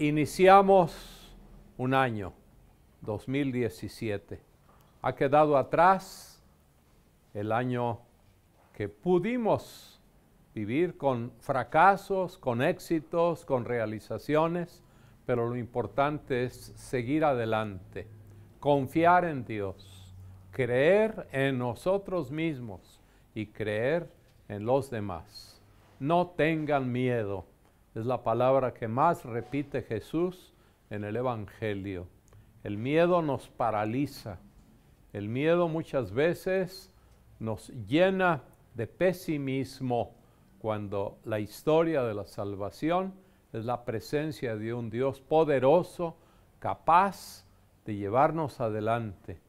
Iniciamos un año, 2017. Ha quedado atrás el año que pudimos vivir con fracasos, con éxitos, con realizaciones, pero lo importante es seguir adelante, confiar en Dios, creer en nosotros mismos y creer en los demás. No tengan miedo es la palabra que más repite Jesús en el Evangelio. El miedo nos paraliza. El miedo muchas veces nos llena de pesimismo cuando la historia de la salvación es la presencia de un Dios poderoso, capaz de llevarnos adelante,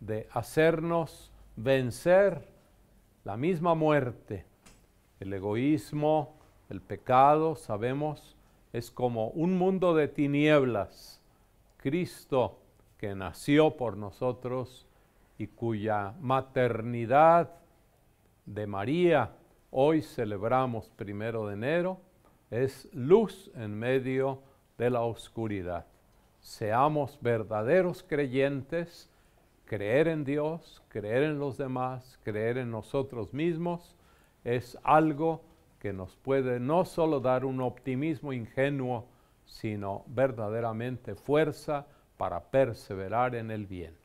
de hacernos vencer la misma muerte, el egoísmo, el pecado, sabemos, es como un mundo de tinieblas. Cristo, que nació por nosotros y cuya maternidad de María hoy celebramos primero de enero, es luz en medio de la oscuridad. Seamos verdaderos creyentes, creer en Dios, creer en los demás, creer en nosotros mismos, es algo que nos puede no solo dar un optimismo ingenuo, sino verdaderamente fuerza para perseverar en el bien.